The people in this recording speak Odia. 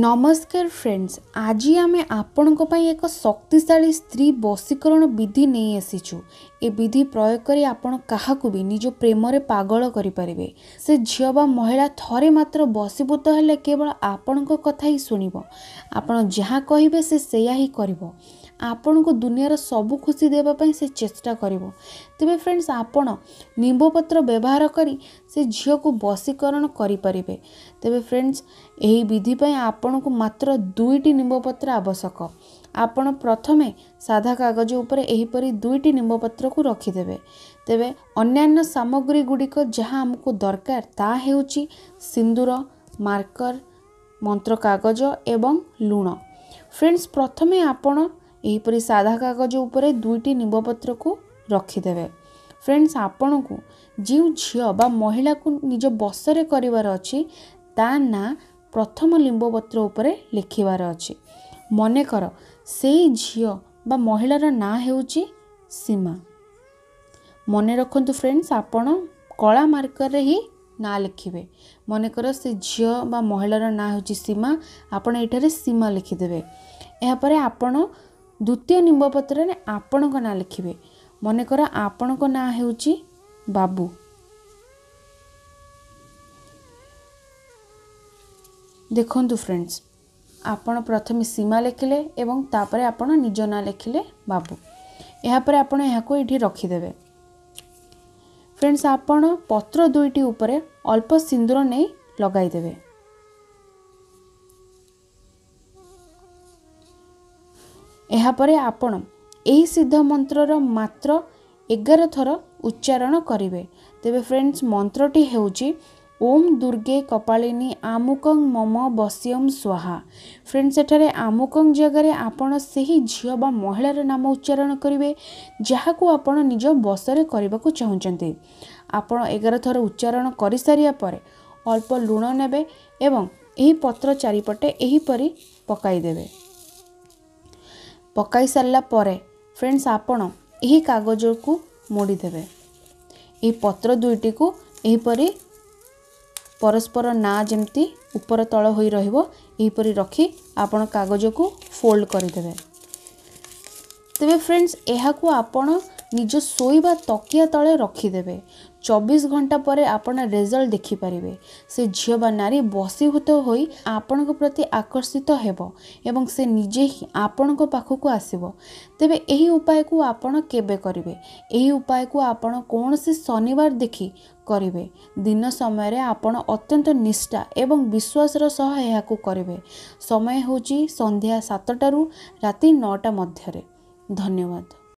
ନମସ୍କାର ଫ୍ରେଣ୍ଡସ୍ ଆଜି ଆମେ ଆପଣଙ୍କ ପାଇଁ ଏକ ଶକ୍ତିଶାଳୀ ସ୍ତ୍ରୀ ବଶୀକରଣ ବିଧି ନେଇ ଆସିଛୁ ଏ ବିଧି ପ୍ରୟୋଗ କରି ଆପଣ କାହାକୁ ବି ନିଜ ପ୍ରେମରେ ପାଗଳ କରିପାରିବେ ସେ ଝିଅ ବା ମହିଳା ଥରେ ମାତ୍ର ବଶୀଭୂତ ହେଲେ କେବଳ ଆପଣଙ୍କ କଥା ହିଁ ଶୁଣିବ ଆପଣ ଯାହା କହିବେ ସେ ସେୟା ହିଁ କରିବ ଆପଣଙ୍କୁ ଦୁନିଆର ସବୁ ଖୁସି ଦେବା ପାଇଁ ସେ ଚେଷ୍ଟା କରିବ ତେବେ ଫ୍ରେଣ୍ଡସ୍ ଆପଣ ନିମ୍ବପତ୍ର ବ୍ୟବହାର କରି ସେ ଝିଅକୁ ବଶୀକରଣ କରିପାରିବେ ତେବେ ଫ୍ରେଣ୍ଡସ୍ ଏହି ବିଧି ପାଇଁ ଆପଣଙ୍କୁ ମାତ୍ର ଦୁଇଟି ନିମ୍ବପତ୍ର ଆବଶ୍ୟକ ଆପଣ ପ୍ରଥମେ ସାଧା କାଗଜ ଉପରେ ଏହିପରି ଦୁଇଟି ନିମ୍ବପତ୍ରକୁ ରଖିଦେବେ ତେବେ ଅନ୍ୟାନ୍ୟ ସାମଗ୍ରୀ ଗୁଡ଼ିକ ଯାହା ଆମକୁ ଦରକାର ତାହା ହେଉଛି ସିନ୍ଦୁର ମାର୍କର ମନ୍ତ୍ର କାଗଜ ଏବଂ ଲୁଣ ଫ୍ରେଣ୍ଡସ୍ ପ୍ରଥମେ ଆପଣ ଏହିପରି ସାଧା କାଗଜ ଉପରେ ଦୁଇଟି ନିମ୍ବ ପତ୍ରକୁ ରଖିଦେବେ ଫ୍ରେଣ୍ଡସ୍ ଆପଣଙ୍କୁ ଯେଉଁ ଝିଅ ବା ମହିଳାକୁ ନିଜ ବସରେ କରିବାର ଅଛି ତା ନାଁ ପ୍ରଥମ ନିମ୍ବ ପତ୍ର ଉପରେ ଲେଖିବାର ଅଛି ମନେକର ସେଇ ଝିଅ ବା ମହିଳାର ନାଁ ହେଉଛି ସୀମା ମନେ ରଖନ୍ତୁ ଫ୍ରେଣ୍ଡସ୍ ଆପଣ କଳା ମାର୍କରରେ ହିଁ ନାଁ ଲେଖିବେ ମନେକର ସେ ଝିଅ ବା ମହିଳାର ନାଁ ହେଉଛି ସୀମା ଆପଣ ଏଠାରେ ସୀମା ଲେଖିଦେବେ ଏହାପରେ ଆପଣ ଦ୍ୱିତୀୟ ନିମ୍ବ ପତ୍ରରେ ଆପଣଙ୍କ ନାଁ ଲେଖିବେ ମନେକର ଆପଣଙ୍କ ନାଁ ହେଉଛି ବାବୁ ଦେଖନ୍ତୁ ଫ୍ରେଣ୍ଡସ୍ ଆପଣ ପ୍ରଥମେ ସୀମା ଲେଖିଲେ ଏବଂ ତାପରେ ଆପଣ ନିଜ ନାଁ ଲେଖିଲେ ବାବୁ ଏହାପରେ ଆପଣ ଏହାକୁ ଏଇଠି ରଖିଦେବେ ଫ୍ରେଣ୍ଡସ୍ ଆପଣ ପତ୍ର ଦୁଇଟି ଉପରେ ଅଳ୍ପ ସିନ୍ଦୁର ନେଇ ଲଗାଇଦେବେ ଏହାପରେ ଆପଣ ଏହି ସିଦ୍ଧ ମନ୍ତ୍ରର ମାତ୍ର ଏଗାର ଥର ଉଚ୍ଚାରଣ କରିବେ ତେବେ ଫ୍ରେଣ୍ଡସ୍ ମନ୍ତ୍ରଟି ହେଉଛି ଓମ୍ ଦୁର୍ଗେ କପାଳିନୀ ଆମୁକଙ୍ଗ ମମ ବସ୍ୟମ ସ୍ୱାହା ଫ୍ରେଣ୍ଡସ୍ ସେଠାରେ ଆମୁକଙ୍ଗ ଜାଗାରେ ଆପଣ ସେହି ଝିଅ ବା ମହିଳାର ନାମ ଉଚ୍ଚାରଣ କରିବେ ଯାହାକୁ ଆପଣ ନିଜ ବସରେ କରିବାକୁ ଚାହୁଁଛନ୍ତି ଆପଣ ଏଗାର ଥର ଉଚ୍ଚାରଣ କରିସାରିବା ପରେ ଅଳ୍ପ ଲୁଣ ନେବେ ଏବଂ ଏହି ପତ୍ର ଚାରିପଟେ ଏହିପରି ପକାଇଦେବେ ପକାଇ ସାରିଲା ପରେ ଫ୍ରେଣ୍ଡସ୍ ଆପଣ ଏହି କାଗଜକୁ ମୋଡ଼ିଦେବେ ଏହି ପତ୍ର ଦୁଇଟିକୁ ଏହିପରି ପରସ୍ପର ନାଁ ଯେମିତି ଉପର ତଳ ହୋଇ ରହିବ ଏହିପରି ରଖି ଆପଣ କାଗଜକୁ ଫୋଲ୍ଡ କରିଦେବେ ତେବେ ଫ୍ରେଣ୍ଡସ୍ ଏହାକୁ ଆପଣ ନିଜ ଶୋଇବା ତକିଆ ତଳେ ରଖିଦେବେ ଚବିଶ ଘଣ୍ଟା ପରେ ଆପଣ ରେଜଲ୍ଟ ଦେଖିପାରିବେ ସେ ଝିଅ ବା ନାରୀ ବସିଭୂତ ହୋଇ ଆପଣଙ୍କ ପ୍ରତି ଆକର୍ଷିତ ହେବ ଏବଂ ସେ ନିଜେ ହିଁ ଆପଣଙ୍କ ପାଖକୁ ଆସିବ ତେବେ ଏହି ଉପାୟକୁ ଆପଣ କେବେ କରିବେ ଏହି ଉପାୟକୁ ଆପଣ କୌଣସି ଶନିବାର ଦେଖି କରିବେ ଦିନ ସମୟରେ ଆପଣ ଅତ୍ୟନ୍ତ ନିଷ୍ଠା ଏବଂ ବିଶ୍ୱାସର ସହ ଏହାକୁ କରିବେ ସମୟ ହେଉଛି ସନ୍ଧ୍ୟା ସାତଟାରୁ ରାତି ନଅଟା ମଧ୍ୟରେ ଧନ୍ୟବାଦ